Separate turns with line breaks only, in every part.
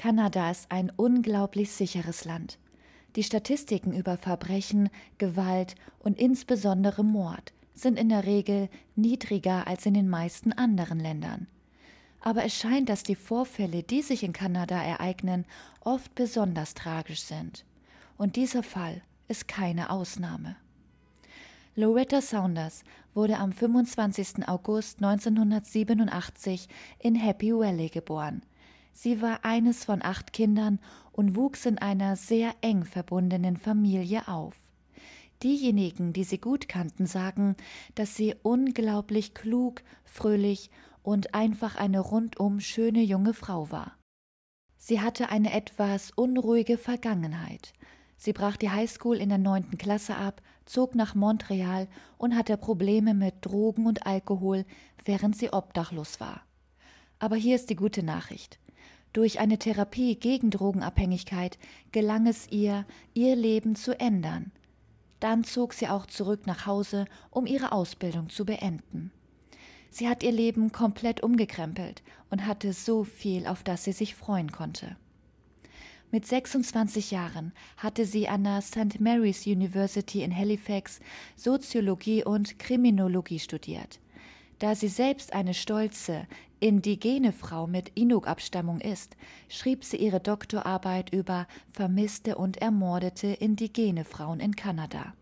Kanada ist ein unglaublich sicheres Land. Die Statistiken über Verbrechen, Gewalt und insbesondere Mord sind in der Regel niedriger als in den meisten anderen Ländern. Aber es scheint, dass die Vorfälle, die sich in Kanada ereignen, oft besonders tragisch sind. Und dieser Fall ist keine Ausnahme. Loretta Saunders wurde am 25. August 1987 in Happy Valley geboren, Sie war eines von acht Kindern und wuchs in einer sehr eng verbundenen Familie auf. Diejenigen, die sie gut kannten, sagen, dass sie unglaublich klug, fröhlich und einfach eine rundum schöne junge Frau war. Sie hatte eine etwas unruhige Vergangenheit. Sie brach die Highschool in der neunten Klasse ab, zog nach Montreal und hatte Probleme mit Drogen und Alkohol, während sie obdachlos war. Aber hier ist die gute Nachricht. Durch eine Therapie gegen Drogenabhängigkeit gelang es ihr, ihr Leben zu ändern. Dann zog sie auch zurück nach Hause, um ihre Ausbildung zu beenden. Sie hat ihr Leben komplett umgekrempelt und hatte so viel, auf das sie sich freuen konnte. Mit 26 Jahren hatte sie an der St. Mary's University in Halifax Soziologie und Kriminologie studiert. Da sie selbst eine stolze, indigene Frau mit Inuk-Abstammung ist, schrieb sie ihre Doktorarbeit über vermisste und ermordete indigene Frauen in Kanada.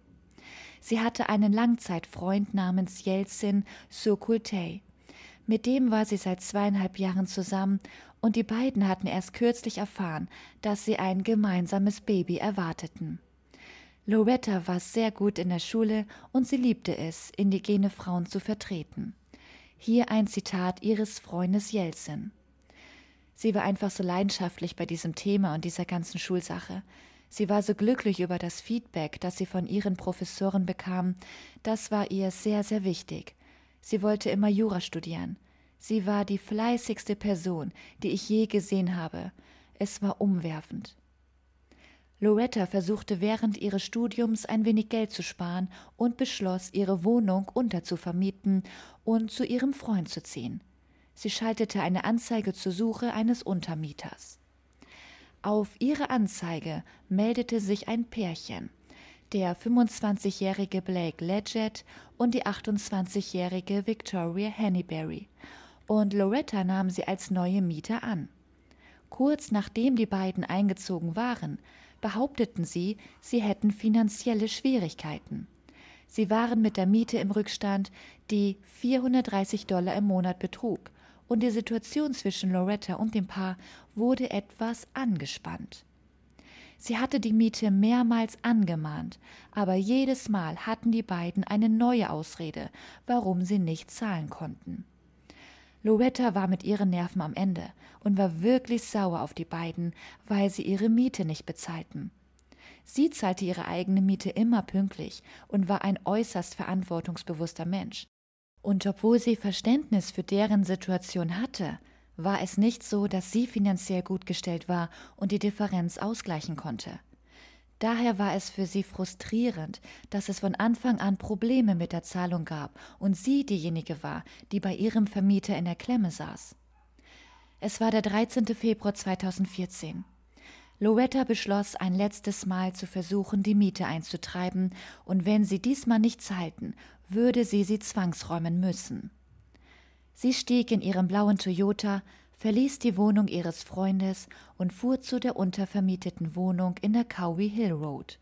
Sie hatte einen Langzeitfreund namens Yeltsin Sukultei. Mit dem war sie seit zweieinhalb Jahren zusammen und die beiden hatten erst kürzlich erfahren, dass sie ein gemeinsames Baby erwarteten. Loretta war sehr gut in der Schule und sie liebte es, indigene Frauen zu vertreten. Hier ein Zitat ihres Freundes Jelzin. Sie war einfach so leidenschaftlich bei diesem Thema und dieser ganzen Schulsache. Sie war so glücklich über das Feedback, das sie von ihren Professoren bekam. Das war ihr sehr, sehr wichtig. Sie wollte immer Jura studieren. Sie war die fleißigste Person, die ich je gesehen habe. Es war umwerfend. Loretta versuchte während ihres Studiums ein wenig Geld zu sparen und beschloss, ihre Wohnung unterzuvermieten und zu ihrem Freund zu ziehen. Sie schaltete eine Anzeige zur Suche eines Untermieters. Auf ihre Anzeige meldete sich ein Pärchen, der 25-jährige Blake Ledgett und die 28-jährige Victoria Hennyberry, und Loretta nahm sie als neue Mieter an. Kurz nachdem die beiden eingezogen waren, behaupteten sie, sie hätten finanzielle Schwierigkeiten. Sie waren mit der Miete im Rückstand, die 430 Dollar im Monat betrug, und die Situation zwischen Loretta und dem Paar wurde etwas angespannt. Sie hatte die Miete mehrmals angemahnt, aber jedes Mal hatten die beiden eine neue Ausrede, warum sie nicht zahlen konnten. Loretta war mit ihren Nerven am Ende und war wirklich sauer auf die beiden, weil sie ihre Miete nicht bezahlten. Sie zahlte ihre eigene Miete immer pünktlich und war ein äußerst verantwortungsbewusster Mensch. Und obwohl sie Verständnis für deren Situation hatte, war es nicht so, dass sie finanziell gut gestellt war und die Differenz ausgleichen konnte. Daher war es für sie frustrierend, dass es von Anfang an Probleme mit der Zahlung gab und sie diejenige war, die bei ihrem Vermieter in der Klemme saß. Es war der 13. Februar 2014. Loretta beschloss, ein letztes Mal zu versuchen, die Miete einzutreiben, und wenn sie diesmal nicht zahlten, würde sie sie zwangsräumen müssen. Sie stieg in ihrem blauen Toyota, verließ die Wohnung ihres Freundes und fuhr zu der untervermieteten Wohnung in der Cowie Hill Road.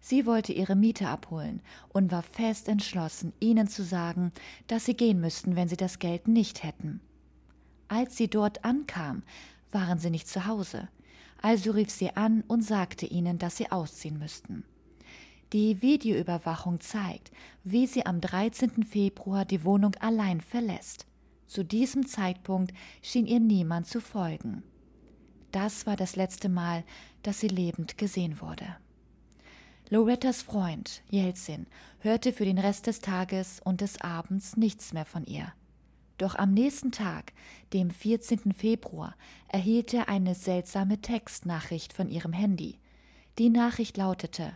Sie wollte ihre Miete abholen und war fest entschlossen, ihnen zu sagen, dass sie gehen müssten, wenn sie das Geld nicht hätten. Als sie dort ankam, waren sie nicht zu Hause, also rief sie an und sagte ihnen, dass sie ausziehen müssten. Die Videoüberwachung zeigt, wie sie am 13. Februar die Wohnung allein verlässt. Zu diesem Zeitpunkt schien ihr niemand zu folgen. Das war das letzte Mal, dass sie lebend gesehen wurde. Lorettas Freund, Jelzin, hörte für den Rest des Tages und des Abends nichts mehr von ihr. Doch am nächsten Tag, dem 14. Februar, erhielt er eine seltsame Textnachricht von ihrem Handy. Die Nachricht lautete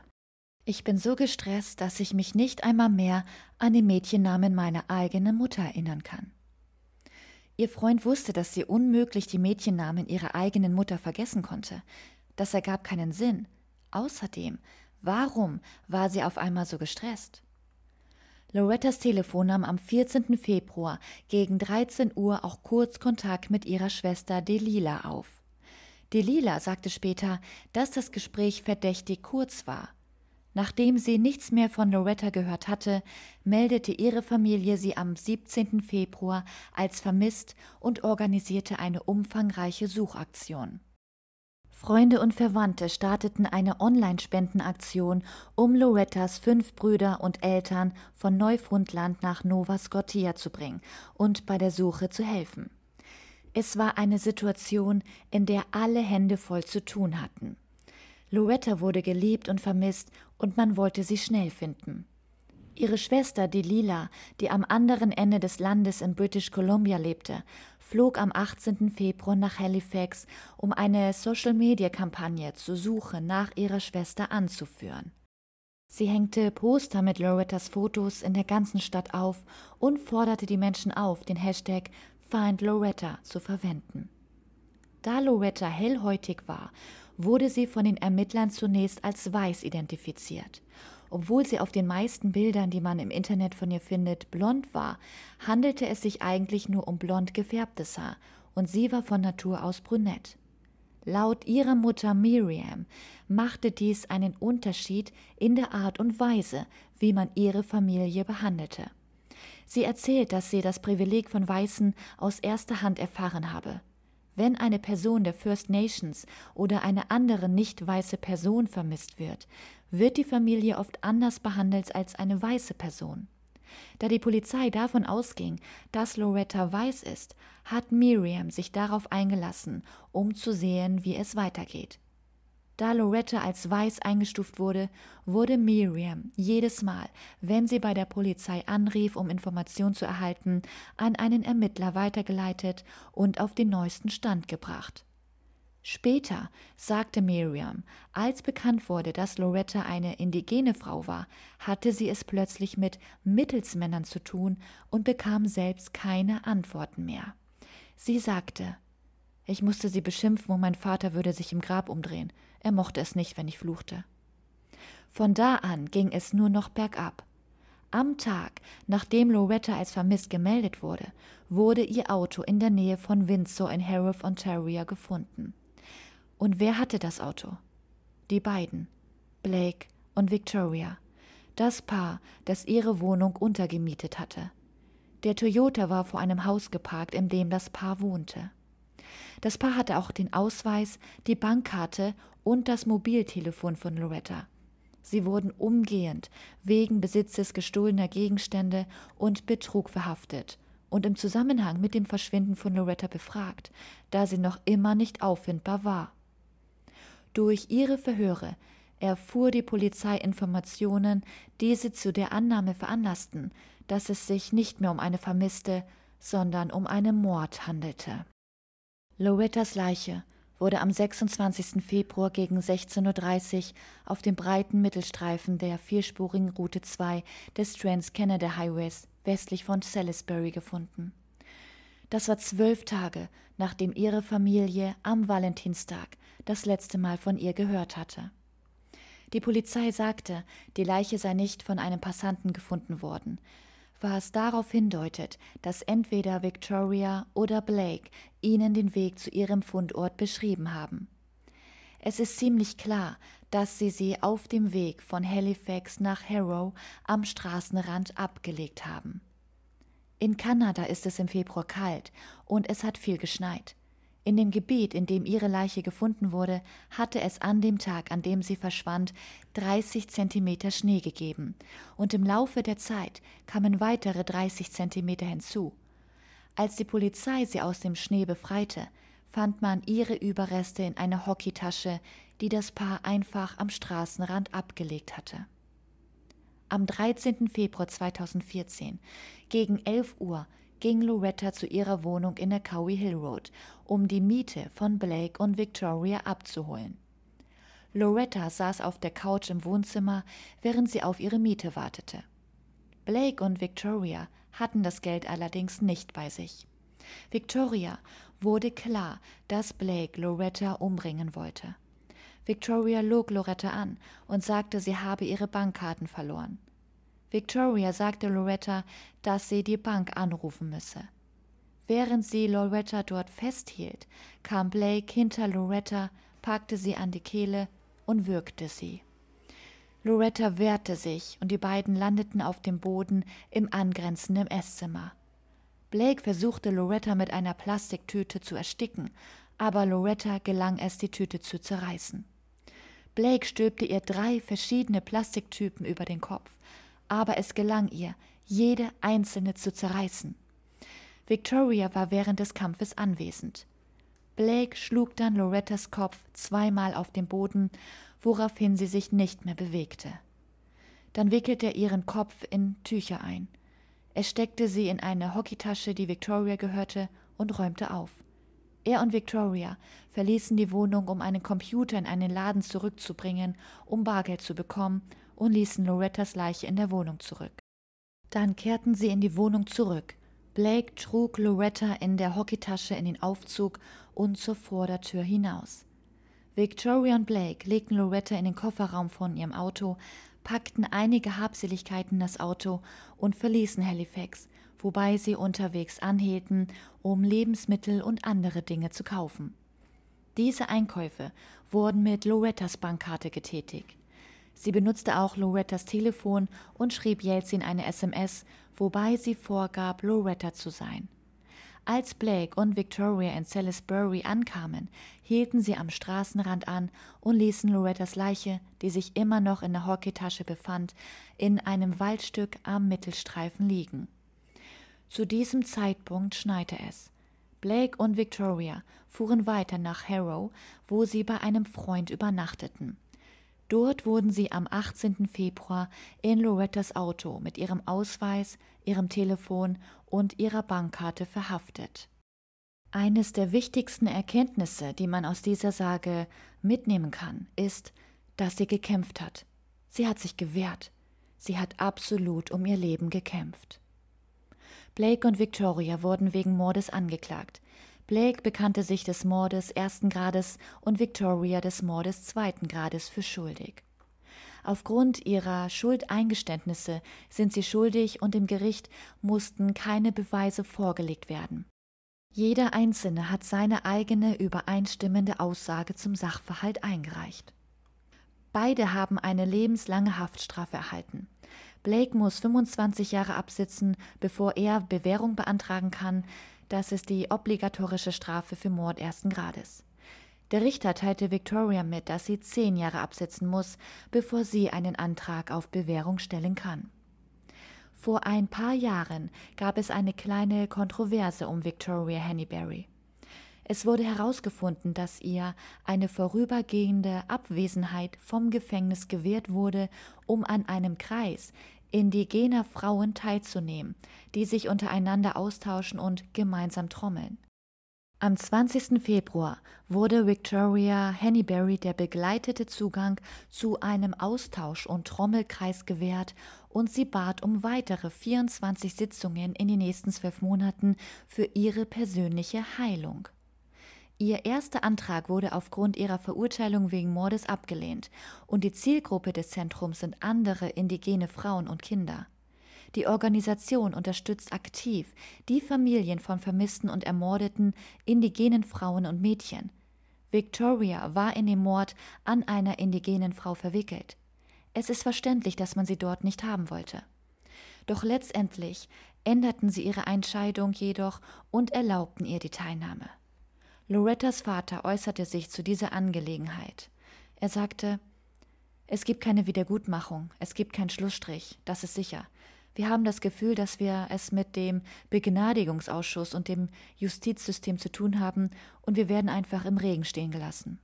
Ich bin so gestresst, dass ich mich nicht einmal mehr an den Mädchennamen meiner eigenen Mutter erinnern kann. Ihr Freund wusste, dass sie unmöglich die Mädchennamen ihrer eigenen Mutter vergessen konnte. Das ergab keinen Sinn. Außerdem, warum war sie auf einmal so gestresst? Lorettas Telefon nahm am 14. Februar gegen 13 Uhr auch kurz Kontakt mit ihrer Schwester Delila auf. Delila sagte später, dass das Gespräch verdächtig kurz war. Nachdem sie nichts mehr von Loretta gehört hatte, meldete ihre Familie sie am 17. Februar als vermisst und organisierte eine umfangreiche Suchaktion. Freunde und Verwandte starteten eine Online-Spendenaktion, um Lorettas fünf Brüder und Eltern von Neufundland nach Nova Scotia zu bringen und bei der Suche zu helfen. Es war eine Situation, in der alle Hände voll zu tun hatten. Loretta wurde geliebt und vermisst und man wollte sie schnell finden. Ihre Schwester Delila, die am anderen Ende des Landes in British Columbia lebte, flog am 18. Februar nach Halifax, um eine Social-Media-Kampagne zur Suche nach ihrer Schwester anzuführen. Sie hängte Poster mit Lorettas Fotos in der ganzen Stadt auf und forderte die Menschen auf, den Hashtag Find Loretta zu verwenden. Da Loretta hellhäutig war wurde sie von den Ermittlern zunächst als weiß identifiziert. Obwohl sie auf den meisten Bildern, die man im Internet von ihr findet, blond war, handelte es sich eigentlich nur um blond gefärbtes Haar und sie war von Natur aus brünett. Laut ihrer Mutter Miriam machte dies einen Unterschied in der Art und Weise, wie man ihre Familie behandelte. Sie erzählt, dass sie das Privileg von Weißen aus erster Hand erfahren habe. Wenn eine Person der First Nations oder eine andere nicht weiße Person vermisst wird, wird die Familie oft anders behandelt als eine weiße Person. Da die Polizei davon ausging, dass Loretta weiß ist, hat Miriam sich darauf eingelassen, um zu sehen, wie es weitergeht. Da Loretta als weiß eingestuft wurde, wurde Miriam jedes Mal, wenn sie bei der Polizei anrief, um Informationen zu erhalten, an einen Ermittler weitergeleitet und auf den neuesten Stand gebracht. Später sagte Miriam, als bekannt wurde, dass Loretta eine indigene Frau war, hatte sie es plötzlich mit Mittelsmännern zu tun und bekam selbst keine Antworten mehr. Sie sagte, ich musste sie beschimpfen und mein Vater würde sich im Grab umdrehen. Er mochte es nicht, wenn ich fluchte. Von da an ging es nur noch bergab. Am Tag, nachdem Loretta als vermisst gemeldet wurde, wurde ihr Auto in der Nähe von Windsor in Harrow, Ontario gefunden. Und wer hatte das Auto? Die beiden, Blake und Victoria, das Paar, das ihre Wohnung untergemietet hatte. Der Toyota war vor einem Haus geparkt, in dem das Paar wohnte. Das Paar hatte auch den Ausweis, die Bankkarte und das Mobiltelefon von Loretta. Sie wurden umgehend wegen Besitzes gestohlener Gegenstände und Betrug verhaftet und im Zusammenhang mit dem Verschwinden von Loretta befragt, da sie noch immer nicht auffindbar war. Durch ihre Verhöre erfuhr die Polizei Informationen, die sie zu der Annahme veranlassten, dass es sich nicht mehr um eine vermisste, sondern um einen Mord handelte. Lorettas Leiche wurde am 26. Februar gegen 16.30 Uhr auf dem breiten Mittelstreifen der vierspurigen Route 2 des Trans-Canada Highways westlich von Salisbury gefunden. Das war zwölf Tage, nachdem ihre Familie am Valentinstag das letzte Mal von ihr gehört hatte. Die Polizei sagte, die Leiche sei nicht von einem Passanten gefunden worden, was darauf hindeutet, dass entweder Victoria oder Blake ihnen den Weg zu ihrem Fundort beschrieben haben. Es ist ziemlich klar, dass sie sie auf dem Weg von Halifax nach Harrow am Straßenrand abgelegt haben. In Kanada ist es im Februar kalt und es hat viel geschneit. In dem Gebiet, in dem ihre Leiche gefunden wurde, hatte es an dem Tag, an dem sie verschwand, 30 Zentimeter Schnee gegeben, und im Laufe der Zeit kamen weitere 30 Zentimeter hinzu. Als die Polizei sie aus dem Schnee befreite, fand man ihre Überreste in einer Hockeytasche, die das Paar einfach am Straßenrand abgelegt hatte. Am 13. Februar 2014, gegen 11 Uhr, ging Loretta zu ihrer Wohnung in der Cowie Hill Road, um die Miete von Blake und Victoria abzuholen. Loretta saß auf der Couch im Wohnzimmer, während sie auf ihre Miete wartete. Blake und Victoria hatten das Geld allerdings nicht bei sich. Victoria wurde klar, dass Blake Loretta umbringen wollte. Victoria log Loretta an und sagte, sie habe ihre Bankkarten verloren. Victoria sagte Loretta, dass sie die Bank anrufen müsse. Während sie Loretta dort festhielt, kam Blake hinter Loretta, packte sie an die Kehle und würgte sie. Loretta wehrte sich und die beiden landeten auf dem Boden im angrenzenden Esszimmer. Blake versuchte Loretta mit einer Plastiktüte zu ersticken, aber Loretta gelang es, die Tüte zu zerreißen. Blake stülpte ihr drei verschiedene Plastiktypen über den Kopf, aber es gelang ihr, jede einzelne zu zerreißen. Victoria war während des Kampfes anwesend. Blake schlug dann Lorettas Kopf zweimal auf den Boden, woraufhin sie sich nicht mehr bewegte. Dann wickelte er ihren Kopf in Tücher ein. Er steckte sie in eine Hockeytasche, die Victoria gehörte, und räumte auf. Er und Victoria verließen die Wohnung, um einen Computer in einen Laden zurückzubringen, um Bargeld zu bekommen und ließen Lorettas Leiche in der Wohnung zurück. Dann kehrten sie in die Wohnung zurück. Blake trug Loretta in der Hockeytasche in den Aufzug und zur Vordertür hinaus. Victoria und Blake legten Loretta in den Kofferraum von ihrem Auto, packten einige Habseligkeiten in das Auto und verließen Halifax, wobei sie unterwegs anhielten, um Lebensmittel und andere Dinge zu kaufen. Diese Einkäufe wurden mit Lorettas Bankkarte getätigt. Sie benutzte auch Lorettas Telefon und schrieb Jelzin eine SMS, wobei sie vorgab, Loretta zu sein. Als Blake und Victoria in Salisbury ankamen, hielten sie am Straßenrand an und ließen Lorettas Leiche, die sich immer noch in der Hockeytasche befand, in einem Waldstück am Mittelstreifen liegen. Zu diesem Zeitpunkt schneite es. Blake und Victoria fuhren weiter nach Harrow, wo sie bei einem Freund übernachteten. Dort wurden sie am 18. Februar in Lorettas Auto mit ihrem Ausweis, ihrem Telefon und ihrer Bankkarte verhaftet. Eines der wichtigsten Erkenntnisse, die man aus dieser Sage mitnehmen kann, ist, dass sie gekämpft hat. Sie hat sich gewehrt. Sie hat absolut um ihr Leben gekämpft. Blake und Victoria wurden wegen Mordes angeklagt. Blake bekannte sich des Mordes ersten Grades und Victoria des Mordes zweiten Grades für schuldig. Aufgrund ihrer Schuldeingeständnisse sind sie schuldig und dem Gericht mussten keine Beweise vorgelegt werden. Jeder Einzelne hat seine eigene übereinstimmende Aussage zum Sachverhalt eingereicht. Beide haben eine lebenslange Haftstrafe erhalten. Blake muss 25 Jahre absitzen, bevor er Bewährung beantragen kann. Das ist die obligatorische Strafe für Mord ersten Grades. Der Richter teilte Victoria mit, dass sie zehn Jahre absitzen muss, bevor sie einen Antrag auf Bewährung stellen kann. Vor ein paar Jahren gab es eine kleine Kontroverse um Victoria Hennyberry. Es wurde herausgefunden, dass ihr eine vorübergehende Abwesenheit vom Gefängnis gewährt wurde, um an einem Kreis, indigener Frauen teilzunehmen, die sich untereinander austauschen und gemeinsam trommeln. Am 20. Februar wurde Victoria Hennyberry der begleitete Zugang zu einem Austausch- und Trommelkreis gewährt und sie bat um weitere 24 Sitzungen in den nächsten zwölf Monaten für ihre persönliche Heilung. Ihr erster Antrag wurde aufgrund ihrer Verurteilung wegen Mordes abgelehnt und die Zielgruppe des Zentrums sind andere indigene Frauen und Kinder. Die Organisation unterstützt aktiv die Familien von vermissten und ermordeten indigenen Frauen und Mädchen. Victoria war in den Mord an einer indigenen Frau verwickelt. Es ist verständlich, dass man sie dort nicht haben wollte. Doch letztendlich änderten sie ihre Entscheidung jedoch und erlaubten ihr die Teilnahme. Lorettas Vater äußerte sich zu dieser Angelegenheit. Er sagte, es gibt keine Wiedergutmachung, es gibt keinen Schlussstrich, das ist sicher. Wir haben das Gefühl, dass wir es mit dem Begnadigungsausschuss und dem Justizsystem zu tun haben und wir werden einfach im Regen stehen gelassen.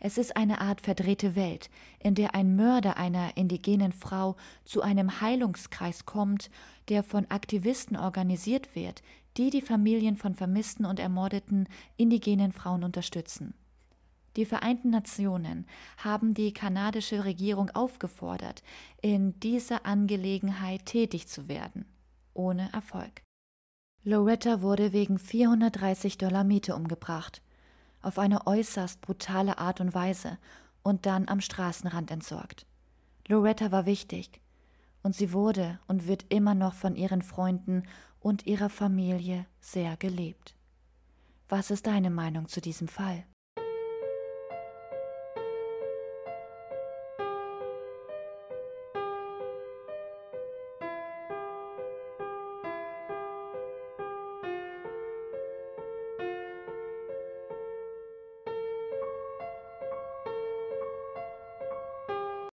Es ist eine Art verdrehte Welt, in der ein Mörder einer indigenen Frau zu einem Heilungskreis kommt, der von Aktivisten organisiert wird, die die Familien von vermissten und ermordeten indigenen Frauen unterstützen. Die Vereinten Nationen haben die kanadische Regierung aufgefordert, in dieser Angelegenheit tätig zu werden, ohne Erfolg. Loretta wurde wegen 430 Dollar Miete umgebracht, auf eine äußerst brutale Art und Weise und dann am Straßenrand entsorgt. Loretta war wichtig, und sie wurde und wird immer noch von ihren Freunden und ihrer Familie sehr gelebt. Was ist deine Meinung zu diesem Fall?